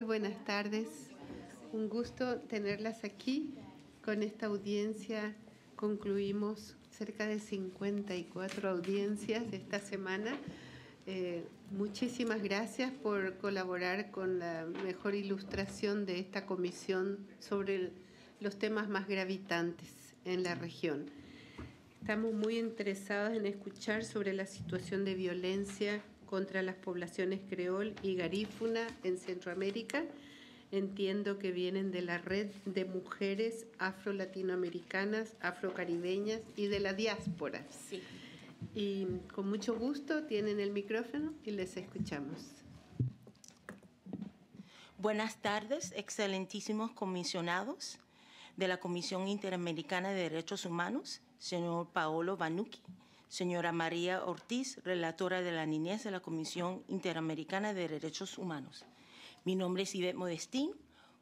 Buenas tardes, un gusto tenerlas aquí. Con esta audiencia concluimos cerca de 54 audiencias esta semana. Eh, muchísimas gracias por colaborar con la mejor ilustración de esta comisión sobre los temas más gravitantes en la región. Estamos muy interesados en escuchar sobre la situación de violencia contra las poblaciones creol y garífuna en Centroamérica. Entiendo que vienen de la red de mujeres afro-latinoamericanas, afro-caribeñas y de la diáspora. Y con mucho gusto tienen el micrófono y les escuchamos. Buenas tardes, excelentísimos comisionados de la Comisión Interamericana de Derechos Humanos, señor Paolo Banuki señora María Ortiz, relatora de la niñez de la Comisión Interamericana de Derechos Humanos. Mi nombre es Ivette Modestín,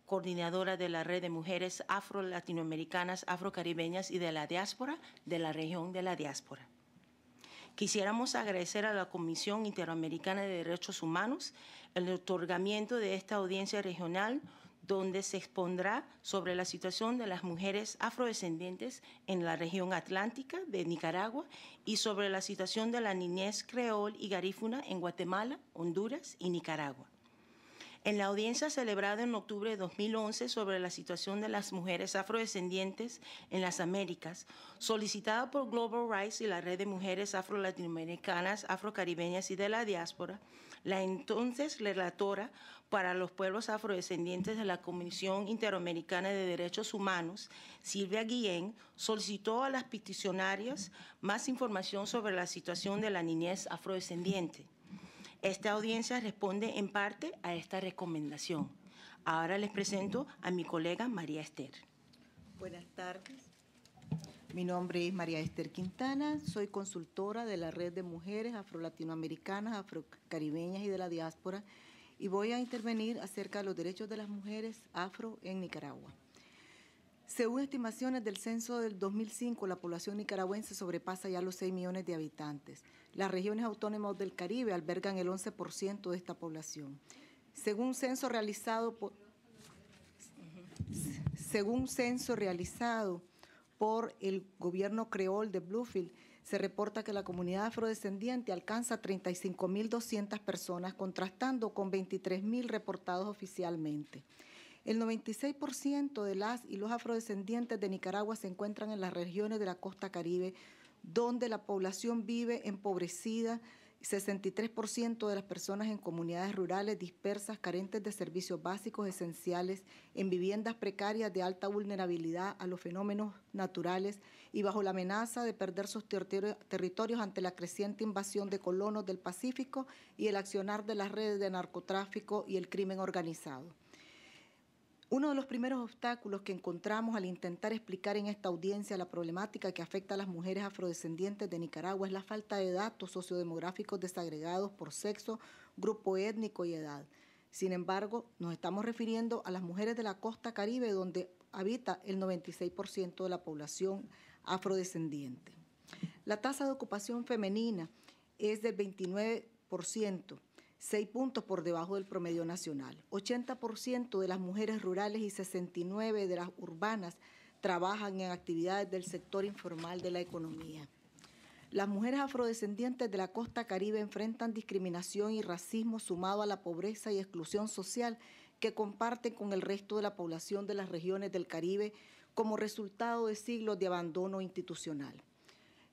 coordinadora de la Red de Mujeres Afro-Latinoamericanas, Afrocaribeñas y de la Diáspora de la región de la Diáspora. Quisiéramos agradecer a la Comisión Interamericana de Derechos Humanos el otorgamiento de esta audiencia regional donde se expondrá sobre la situación de las mujeres afrodescendientes en la región atlántica de Nicaragua y sobre la situación de la niñez creol y garífuna en Guatemala, Honduras y Nicaragua. En la audiencia celebrada en octubre de 2011 sobre la situación de las mujeres afrodescendientes en las Américas, solicitada por Global Rights y la Red de Mujeres Afro-Latinoamericanas, Afrocaribeñas y de la Diáspora, la entonces relatora para los pueblos afrodescendientes de la Comisión Interamericana de Derechos Humanos, Silvia Guillén, solicitó a las peticionarias más información sobre la situación de la niñez afrodescendiente. Esta audiencia responde en parte a esta recomendación. Ahora les presento a mi colega María Esther. Buenas tardes. Mi nombre es María Esther Quintana, soy consultora de la Red de Mujeres Afro-Latinoamericanas, Afro-Caribeñas y de la Diáspora y voy a intervenir acerca de los derechos de las mujeres afro en Nicaragua. Según estimaciones del censo del 2005, la población nicaragüense sobrepasa ya los 6 millones de habitantes. Las regiones autónomas del Caribe albergan el 11% de esta población. Según censo realizado por, según censo realizado por el gobierno creol de Bluefield, se reporta que la comunidad afrodescendiente alcanza 35.200 personas, contrastando con 23.000 reportados oficialmente. El 96% de las y los afrodescendientes de Nicaragua se encuentran en las regiones de la costa caribe, donde la población vive empobrecida, 63% de las personas en comunidades rurales dispersas, carentes de servicios básicos esenciales, en viviendas precarias de alta vulnerabilidad a los fenómenos naturales y bajo la amenaza de perder sus territorios ante la creciente invasión de colonos del Pacífico y el accionar de las redes de narcotráfico y el crimen organizado. Uno de los primeros obstáculos que encontramos al intentar explicar en esta audiencia la problemática que afecta a las mujeres afrodescendientes de Nicaragua es la falta de datos sociodemográficos desagregados por sexo, grupo étnico y edad. Sin embargo, nos estamos refiriendo a las mujeres de la costa caribe, donde habita el 96% de la población afrodescendiente. La tasa de ocupación femenina es del 29%, seis puntos por debajo del promedio nacional. 80% de las mujeres rurales y 69 de las urbanas trabajan en actividades del sector informal de la economía. Las mujeres afrodescendientes de la costa caribe enfrentan discriminación y racismo sumado a la pobreza y exclusión social que comparten con el resto de la población de las regiones del Caribe como resultado de siglos de abandono institucional.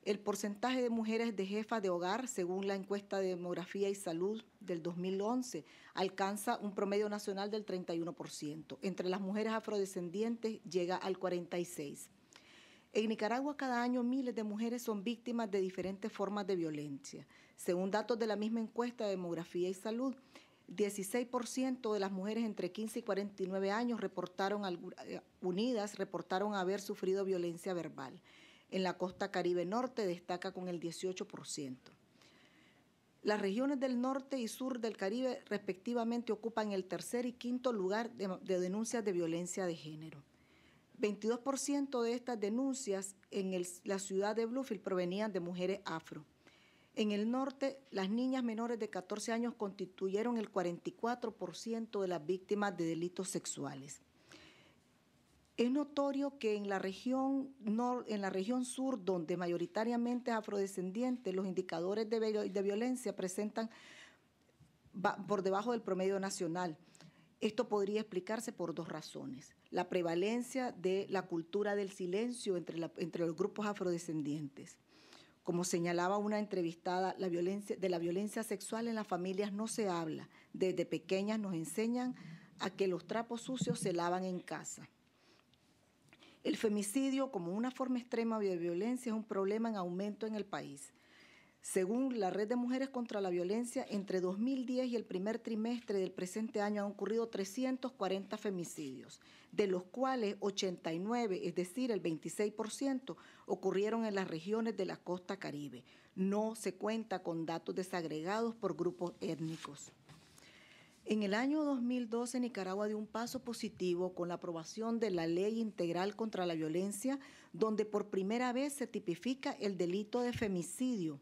El porcentaje de mujeres de jefa de hogar, según la encuesta de demografía y salud del 2011, alcanza un promedio nacional del 31%. Entre las mujeres afrodescendientes llega al 46%. En Nicaragua cada año miles de mujeres son víctimas de diferentes formas de violencia. Según datos de la misma encuesta de demografía y salud, 16% de las mujeres entre 15 y 49 años reportaron eh, unidas reportaron haber sufrido violencia verbal. En la costa caribe norte destaca con el 18%. Las regiones del norte y sur del Caribe respectivamente ocupan el tercer y quinto lugar de, denuncias de violencia de género. 22% de estas denuncias en la ciudad de Bluefield provenían de mujeres afro. En el norte, las niñas menores de 14 años constituyeron el 44% de las víctimas de delitos sexuales. Es notorio que en la región, sur, donde mayoritariamente es afrodescendiente, los indicadores de, violencia presentan por debajo del promedio nacional. Esto podría explicarse por dos razones. La prevalencia de la cultura del silencio entre, los grupos afrodescendientes. Como señalaba una entrevistada, de la violencia sexual en las familias no se habla. Desde pequeñas nos enseñan a que los trapos sucios se lavan en casa. El femicidio como una forma extrema de violencia es un problema en aumento en el país. Según la Red de Mujeres contra la Violencia, entre 2010 y el primer trimestre del presente año han ocurrido 340 femicidios, de los cuales 89, es decir, el 26%, ocurrieron en las regiones de la costa caribe. No se cuenta con datos desagregados por grupos étnicos. En el año 2012 Nicaragua dio un paso positivo con la aprobación de la Ley Integral contra la Violencia, donde por primera vez se tipifica el delito de femicidio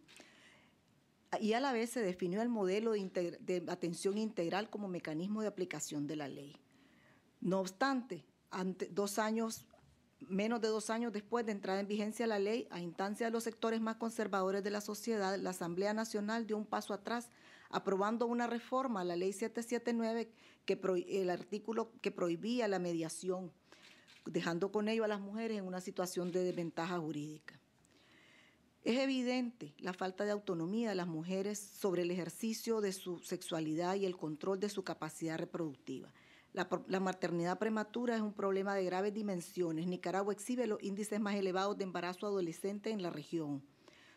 y a la vez se definió el modelo de, atención integral como mecanismo de aplicación de la ley. No obstante, dos años, menos de dos años después de entrar en vigencia la ley, a instancia de los sectores más conservadores de la sociedad, la Asamblea Nacional dio un paso atrás aprobando una reforma a la ley 779, que el artículo que prohibía la mediación, dejando con ello a las mujeres en una situación de desventaja jurídica. Es evidente la falta de autonomía de las mujeres sobre el ejercicio de su sexualidad y el control de su capacidad reproductiva. la, maternidad prematura es un problema de graves dimensiones. Nicaragua exhibe los índices más elevados de embarazo adolescente en la región.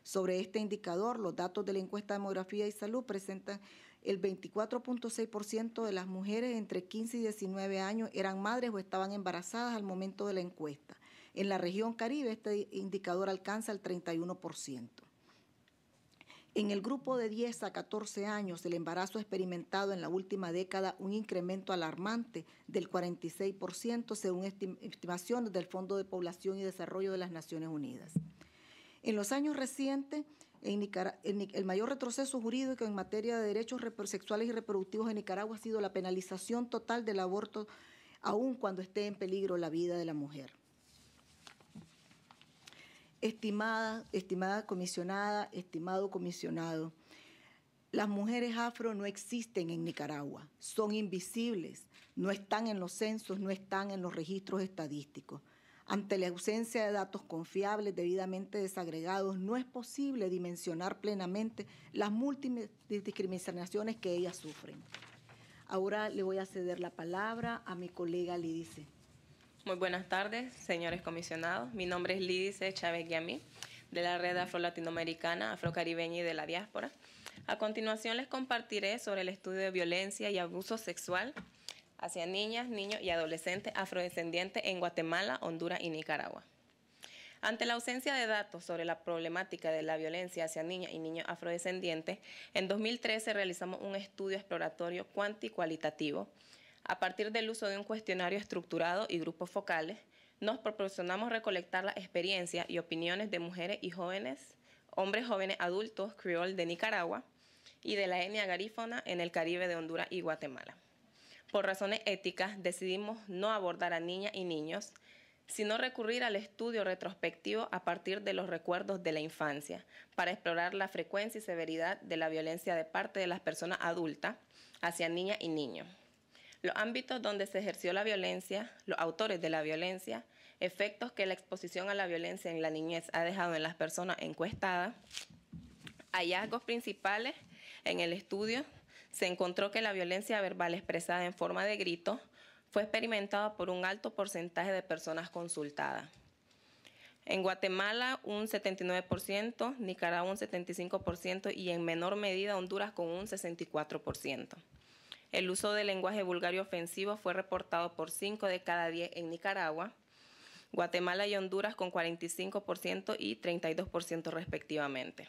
Sobre este indicador, los datos de la encuesta de demografía y salud presentan el 24.6% de las mujeres entre 15 y 19 años eran madres o estaban embarazadas al momento de la encuesta. En la región Caribe este indicador alcanza el 31%. En el grupo de 10 a 14 años, el embarazo ha experimentado en la última década un incremento alarmante del 46% según estimaciones del Fondo de Población y Desarrollo de las Naciones Unidas. En los años recientes, el mayor retroceso jurídico en materia de derechos sexuales y reproductivos en Nicaragua ha sido la penalización total del aborto, aun cuando esté en peligro la vida de la mujer. Estimada, estimada comisionada, estimado comisionado, las mujeres afro no existen en Nicaragua, son invisibles, no están en los censos, no están en los registros estadísticos. Ante la ausencia de datos confiables debidamente desagregados, no es posible dimensionar plenamente las múltiples discriminaciones que ellas sufren. Ahora le voy a ceder la palabra a mi colega Lidice. Muy buenas tardes, señores comisionados. Mi nombre es Lidice Chávez Guiamí, de la Red Afro-Latinoamericana, Afrocaribeña y de la Diáspora. A continuación les compartiré sobre el estudio de violencia y abuso sexual hacia niñas, niños y adolescentes afrodescendientes en Guatemala, Honduras y Nicaragua. Ante la ausencia de datos sobre la problemática de la violencia hacia niñas y niños afrodescendientes, en 2013 realizamos un estudio exploratorio cuanti A partir del uso de un cuestionario estructurado y grupos focales, nos proporcionamos recolectar la experiencia y opiniones de mujeres y jóvenes, hombres jóvenes adultos, criol de Nicaragua y de la etnia garífona en el Caribe de Honduras y Guatemala. Por razones éticas decidimos no abordar a niñas y niños, sino recurrir al estudio retrospectivo a partir de los recuerdos de la infancia, para explorar la frecuencia y severidad de la violencia de parte de las personas adultas hacia niñas y niños. Los ámbitos donde se ejerció la violencia, los autores de la violencia, efectos que la exposición a la violencia en la niñez ha dejado en las personas encuestadas, hallazgos principales en el estudio se encontró que la violencia verbal expresada en forma de grito fue experimentada por un alto porcentaje de personas consultadas. En Guatemala un 79%, Nicaragua un 75% y en menor medida Honduras con un 64%. El uso del lenguaje vulgar y ofensivo fue reportado por 5 de cada 10 en Nicaragua, Guatemala y Honduras con 45% y 32% respectivamente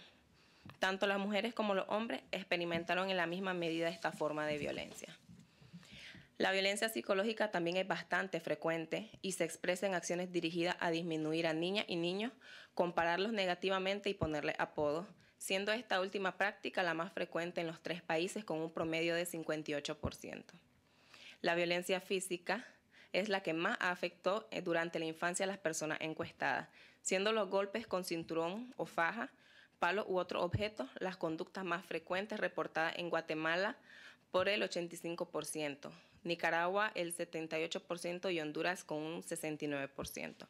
tanto las mujeres como los hombres experimentaron en la misma medida esta forma de violencia. La violencia psicológica también es bastante frecuente y se expresa en acciones dirigidas a disminuir a niñas y niños, compararlos negativamente y ponerle apodos, siendo esta última práctica la más frecuente en los tres países con un promedio de 58%. La violencia física es la que más afectó eh, durante la infancia a las personas encuestadas, siendo los golpes con cinturón o faja palos u otro objeto, las conductas más frecuentes reportadas en Guatemala por el 85%, Nicaragua el 78% y Honduras con un 69%.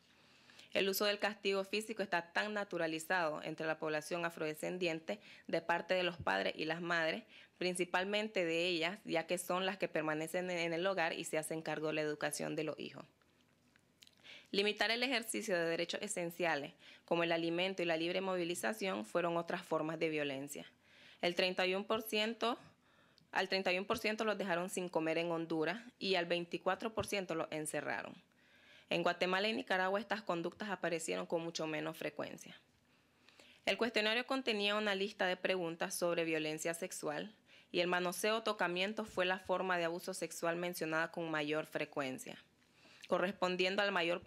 El uso del castigo físico está tan naturalizado entre la población afrodescendiente de parte de los padres y las madres, principalmente de ellas, ya que son las que permanecen en el hogar y se hacen cargo de la educación de los hijos. Limitar el ejercicio de derechos esenciales, como el alimento y la libre movilización, fueron otras formas de violencia. El al 31% los dejaron sin comer en Honduras y al 24% los encerraron. En Guatemala y Nicaragua estas conductas aparecieron con mucho menos frecuencia. El cuestionario contenía una lista de preguntas sobre violencia sexual y el manoseo o tocamiento fue la forma de abuso sexual mencionada con mayor frecuencia correspondiendo al mayor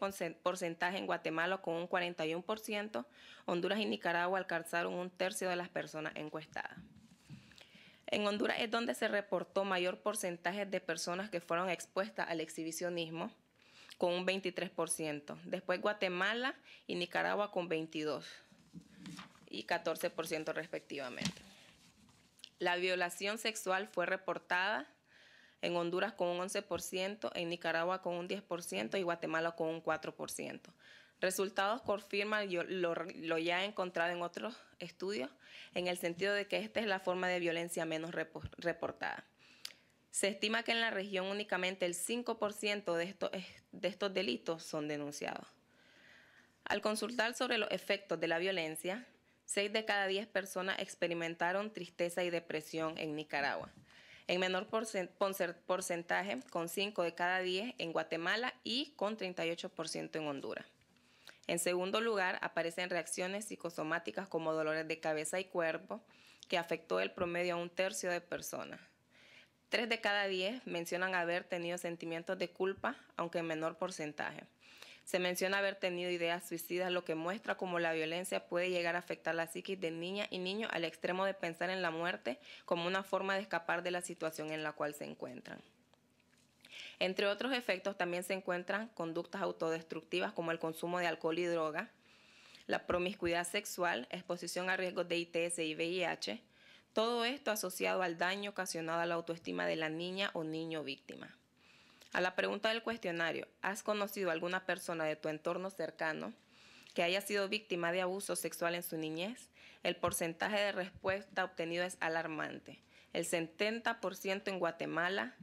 porcentaje en Guatemala con un 41%, Honduras y Nicaragua alcanzaron un tercio de las personas encuestadas. En Honduras es donde se reportó mayor porcentaje de personas que fueron expuestas al exhibicionismo, con un 23%. Después Guatemala y Nicaragua con 22 y 14% respectivamente. La violación sexual fue reportada en Honduras con un 11%, en Nicaragua con un 10% y Guatemala con un 4%. Resultados confirman lo, lo, ya encontrado en otros estudios, en el sentido de que esta es la forma de violencia menos reportada. Se estima que en la región únicamente el 5% de estos, de estos delitos son denunciados. Al consultar sobre los efectos de la violencia, 6 de cada 10 personas experimentaron tristeza y depresión en Nicaragua en menor porcentaje, con 5 de cada 10 en Guatemala y con 38% en Honduras. En segundo lugar, aparecen reacciones psicosomáticas como dolores de cabeza y cuerpo, que afectó el promedio a un tercio de personas. 3 de cada 10 mencionan haber tenido sentimientos de culpa, aunque en menor porcentaje. Se menciona haber tenido ideas suicidas, lo que muestra cómo la violencia puede llegar a afectar la psiquis de niña y niño al extremo de pensar en la muerte como una forma de escapar de la situación en la cual se encuentran. Entre otros efectos también se encuentran conductas autodestructivas como el consumo de alcohol y droga, la promiscuidad sexual, exposición a riesgos de ITS y VIH, todo esto asociado al daño ocasionado a la autoestima de la niña o niño víctima. A la pregunta del cuestionario, ¿has conocido a alguna persona de tu entorno cercano que haya sido víctima de abuso sexual en su niñez? El porcentaje de respuesta obtenido es alarmante. El 70% en Guatemala,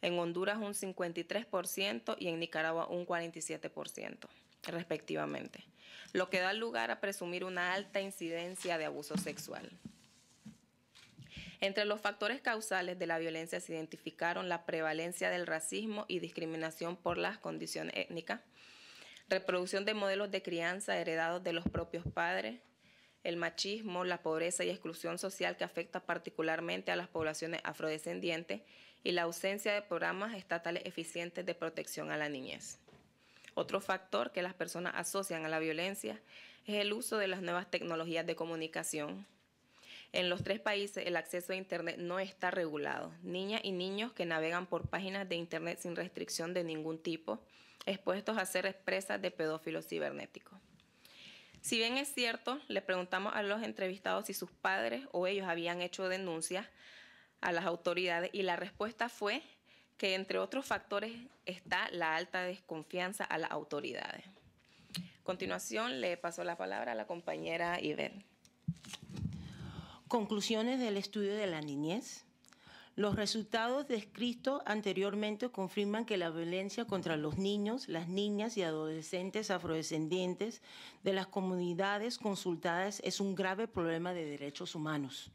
en Honduras un 53% y en Nicaragua un 47% respectivamente, lo que da lugar a presumir una alta incidencia de abuso sexual. Entre los factores causales de la violencia se identificaron la prevalencia del racismo y discriminación por las condiciones étnicas, reproducción de modelos de crianza heredados de los propios padres, el machismo, la pobreza y exclusión social que afecta particularmente a las poblaciones afrodescendientes y la ausencia de programas estatales eficientes de protección a la niñez. Otro factor que las personas asocian a la violencia es el uso de las nuevas tecnologías de comunicación, en los tres países el acceso a Internet no está regulado. Niñas y niños que navegan por páginas de Internet sin restricción de ningún tipo, expuestos a ser expresas de pedófilos cibernéticos. Si bien es cierto, le preguntamos a los entrevistados si sus padres o ellos habían hecho denuncias a las autoridades y la respuesta fue que entre otros factores está la alta desconfianza a las autoridades. A continuación le paso la palabra a la compañera Iber. Conclusiones del estudio de la niñez. Los resultados descritos anteriormente confirman que la violencia contra los niños, las niñas y adolescentes afrodescendientes de las comunidades consultadas es un grave problema de derechos humanos.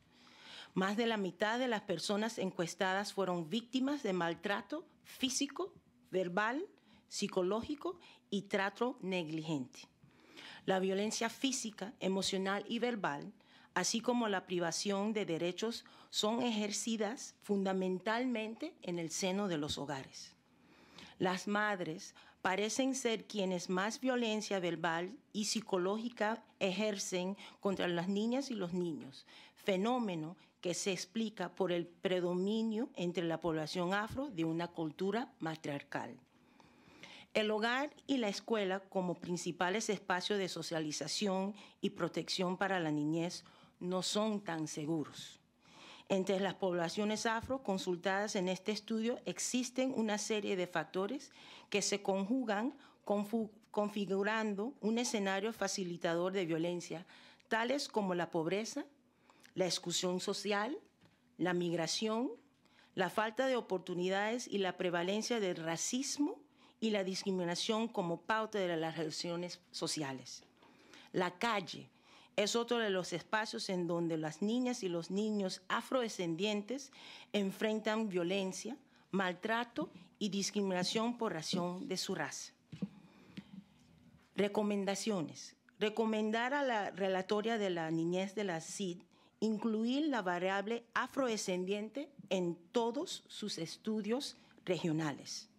Más de la mitad de las personas encuestadas fueron víctimas de maltrato físico, verbal, psicológico y trato negligente. La violencia física, emocional y verbal así como la privación de derechos, son ejercidas fundamentalmente en el seno de los hogares. Las madres parecen ser quienes más violencia verbal y psicológica ejercen contra las niñas y los niños, fenómeno que se explica por el predominio entre la población afro de una cultura matriarcal. El hogar y la escuela como principales espacios de socialización y protección para la niñez no son tan seguros. Entre las poblaciones afro consultadas en este estudio existen una serie de factores que se conjugan configurando un escenario facilitador de violencia, tales como la pobreza, la exclusión social, la migración, la falta de oportunidades y la prevalencia del racismo y la discriminación como pauta de las relaciones sociales. La calle, es otro de los espacios en donde las niñas y los niños afrodescendientes enfrentan violencia, maltrato y discriminación por razón de su raza. Recomendaciones. Recomendar a la relatoria de la niñez de la CID incluir la variable afrodescendiente en todos sus estudios regionales.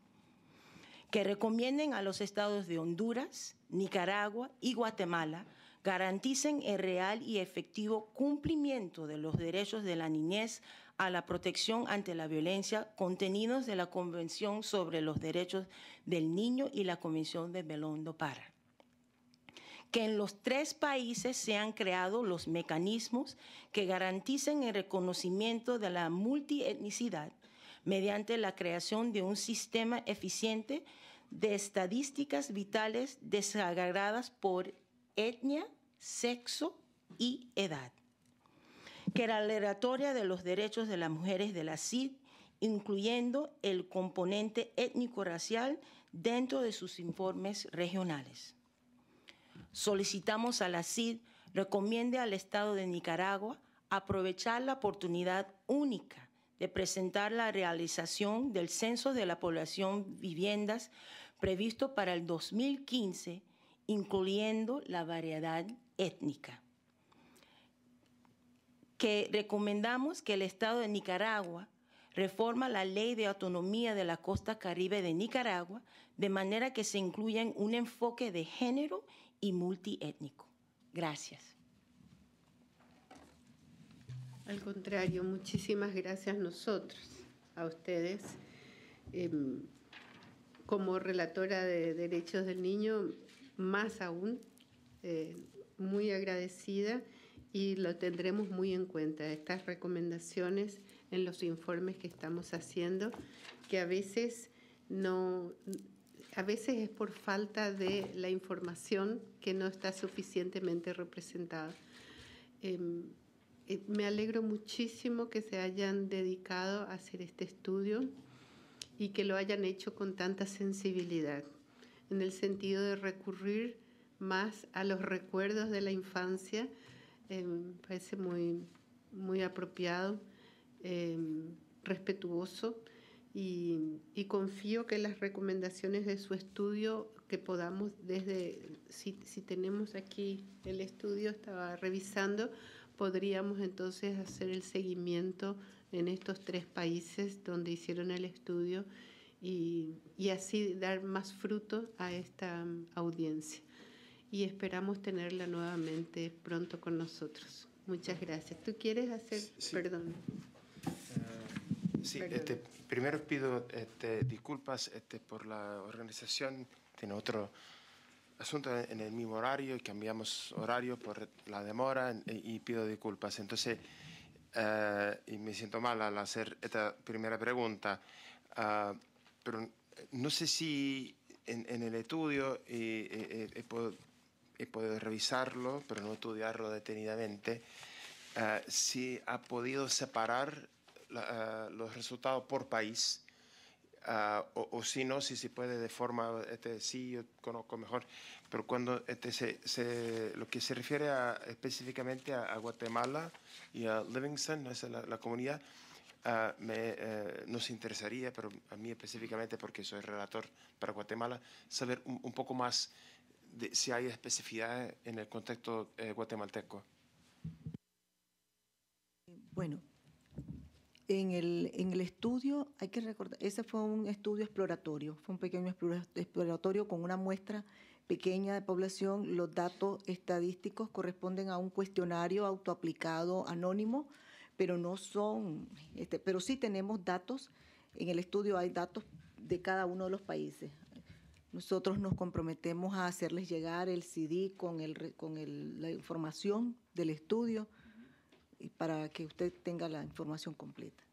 Que recomienden a los estados de Honduras, Nicaragua y Guatemala garanticen el real y efectivo cumplimiento de los derechos de la niñez a la protección ante la violencia contenidos de la Convención sobre los Derechos del Niño y la Convención de Belondo Para que en los tres países se han creado los mecanismos que garanticen el reconocimiento de la multietnicidad mediante la creación de un sistema eficiente de estadísticas vitales desagregadas por etnia, sexo y edad. Que la aleatoria de los derechos de las mujeres de la CID, incluyendo el componente étnico-racial dentro de sus informes regionales. Solicitamos a la CID recomiende al Estado de Nicaragua aprovechar la oportunidad única de presentar la realización del Censo de la Población Viviendas previsto para el 2015 incluyendo la variedad étnica, que recomendamos que el Estado de Nicaragua reforma la ley de autonomía de la costa caribe de Nicaragua de manera que se incluya un enfoque de género y multiétnico. Gracias. Al contrario, muchísimas gracias nosotros, a ustedes. Em, como relatora de derechos del niño, más aún, eh, muy agradecida y lo tendremos muy en cuenta, estas recomendaciones en los informes que estamos haciendo, que a veces no, a veces es por falta de la información que no está suficientemente representada. Em, eh, me alegro muchísimo que se hayan dedicado a hacer este estudio y que lo hayan hecho con tanta sensibilidad en el sentido de recurrir más a los recuerdos de la infancia, eh, me parece muy, muy apropiado, eh, respetuoso y, y, confío que las recomendaciones de su estudio que podamos desde, si, si tenemos aquí el estudio, estaba revisando, podríamos entonces hacer el seguimiento en estos tres países donde hicieron el estudio y, y así dar más fruto a esta um, audiencia. Y esperamos tenerla nuevamente pronto con nosotros. Muchas ah. gracias. ¿Tú quieres hacer? Perdón. Eh, sí, Este, primero pido este, disculpas este, por la organización. Tiene otro asunto en el mismo horario y cambiamos horario por la demora y, pido disculpas. Entonces, eh, y me siento mal al hacer esta primera pregunta. Ah, pero eh, no sé si en, el estudio eh, eh, he, podido revisarlo, pero no estudiarlo detenidamente, ah, si ha podido separar ah, los resultados por país. Ah, o, si no, si se puede de forma, este, sí, yo conozco mejor, pero cuando este, se, lo que se refiere específicamente a, Guatemala y a Livingston, Esa es la comunidad, me, eh, nos interesaría, pero a mí específicamente porque soy relator para Guatemala, saber un, poco más de si hay especificidades en el contexto eh, guatemalteco. Bueno, en el, en el estudio hay que recordar, ese fue un estudio exploratorio, fue un pequeño exploratorio con una muestra pequeña de población, los datos estadísticos corresponden a un cuestionario autoaplicado anónimo pero no son, este, pero sí tenemos datos, en el estudio hay datos de cada uno de los países. Nosotros nos comprometemos a hacerles llegar el CD con, el, con la información del estudio y para que usted tenga la información completa.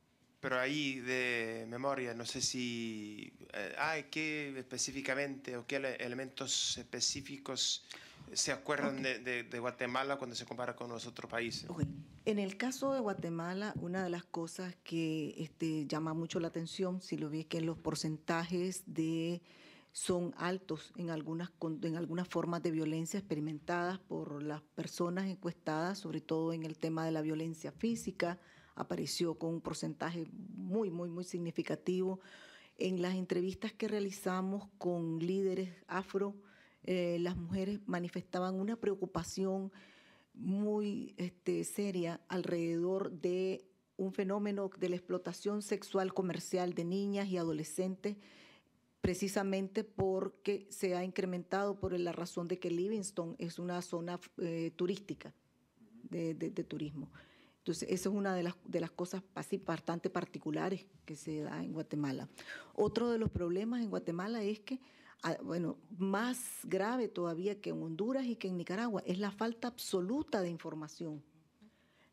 Pero ahí de memoria, no sé si hay eh, ah, qué específicamente o qué elementos específicos se acuerdan de, Guatemala cuando se compara con los otros países. En el caso de Guatemala, una de las cosas que este, llama mucho la atención, si lo vi, es que los porcentajes de son altos en algunas, en algunas formas de violencia experimentadas por las personas encuestadas, sobre todo en el tema de la violencia física, apareció con un porcentaje muy, muy, muy significativo. En las entrevistas que realizamos con líderes afro, eh, las mujeres manifestaban una preocupación muy este, seria alrededor de un fenómeno de la explotación sexual comercial de niñas y adolescentes, precisamente porque se ha incrementado por la razón de que Livingston es una zona eh, turística de, turismo. Entonces, esa es una de las, cosas bastante particulares que se da en Guatemala. Otro de los problemas en Guatemala es que bueno, más grave todavía que en Honduras y que en Nicaragua, es la falta absoluta de información.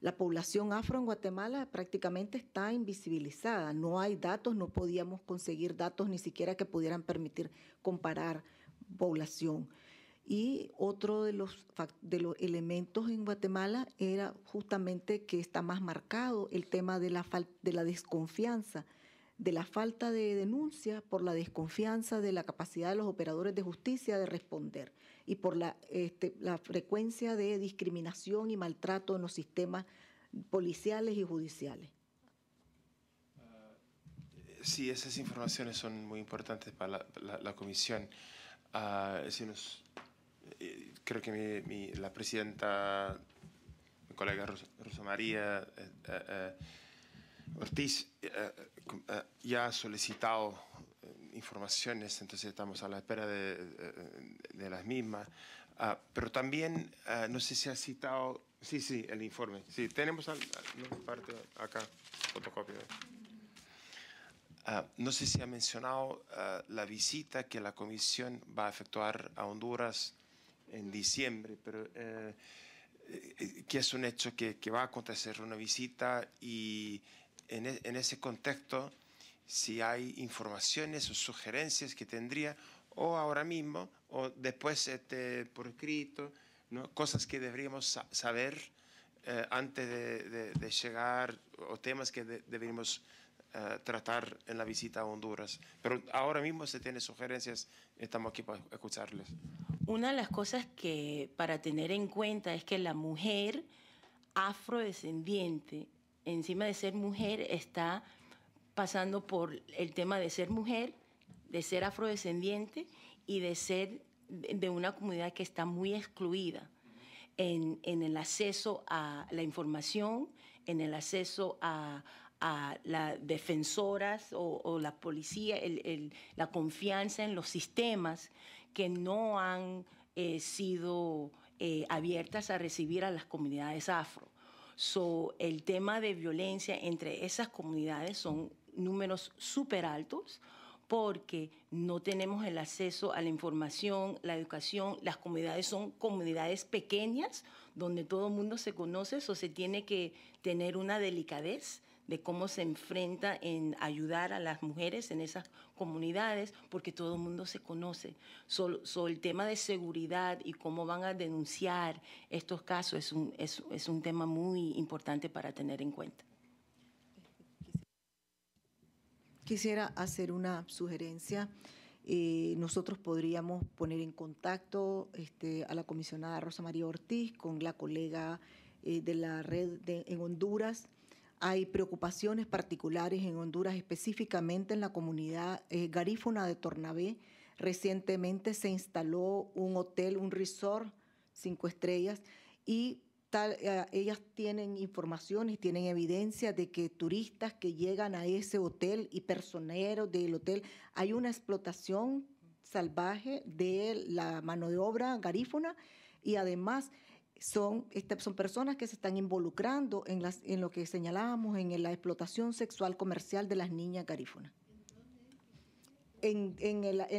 La población afro en Guatemala prácticamente está invisibilizada, no hay datos, no podíamos conseguir datos ni siquiera que pudieran permitir comparar población. Y otro de los, de los elementos en Guatemala era justamente que está más marcado el tema de la, de la desconfianza de la falta de denuncia por la desconfianza de la capacidad de los operadores de justicia de responder y por la, este, frecuencia de discriminación y maltrato en los sistemas policiales y judiciales. Ah, sí, esas informaciones son muy importantes para la, comisión. Ah, nos, eh, creo que la presidenta, mi colega Rosa, María, eh, eh, Ortiz eh, eh, ya ha solicitado eh, informaciones, entonces estamos a la espera de, las mismas. Ah, pero también, ah, no sé si ha citado, sí, sí, el informe. Sí, tenemos al, parte acá, fotocopia. Ah, no sé si ha mencionado la visita que la comisión va a efectuar a Honduras en diciembre, pero que es un hecho que va a acontecer una visita y e, en, ese contexto si hay informaciones o sugerencias que tendría o ahora mismo o después este, por escrito, ¿no? cosas que deberíamos saber eh, antes de, llegar o temas que deberíamos eh, tratar en la visita a Honduras. Pero ahora mismo se tiene sugerencias, estamos aquí para escucharles. Una de las cosas que para tener en cuenta es que la mujer afrodescendiente encima de ser mujer, está pasando por el tema de ser mujer, de ser afrodescendiente y de ser de una comunidad que está muy excluida en, el acceso a la información, en el acceso a, las defensoras o, la policía, la confianza en los sistemas que no han eh, sido eh, abiertas a recibir a las comunidades afro. So, el tema de violencia entre esas comunidades son números súper altos porque no tenemos el acceso a la información, la educación, las comunidades son comunidades pequeñas donde todo el mundo se conoce, o se tiene que tener una delicadez de cómo se enfrenta en ayudar a las mujeres en esas comunidades, porque todo el mundo se conoce. Sobre el tema de seguridad y cómo van a denunciar estos casos es un, es, un tema muy importante para tener en cuenta. Quisiera hacer una sugerencia. Eh, nosotros podríamos poner en contacto este, a la comisionada Rosa María Ortiz con la colega eh, de la red en Honduras hay preocupaciones particulares en Honduras, específicamente en la comunidad eh, garífuna de Tornabé. Recientemente se instaló un hotel, un resort, cinco estrellas, y Tal, eh, ellas tienen informaciones, tienen evidencia de que turistas que llegan a ese hotel y personeros del hotel, hay una explotación salvaje de la mano de obra garífuna y además son, este, son personas que se están involucrando en, las, en lo que señalábamos, en la explotación sexual comercial de las niñas garífonas. En,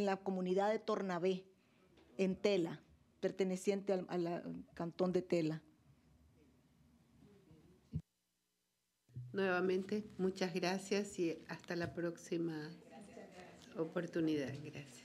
la comunidad de Tornabé, en Tela, perteneciente al cantón de Tela. Nuevamente, muchas gracias y hasta la próxima oportunidad. Gracias.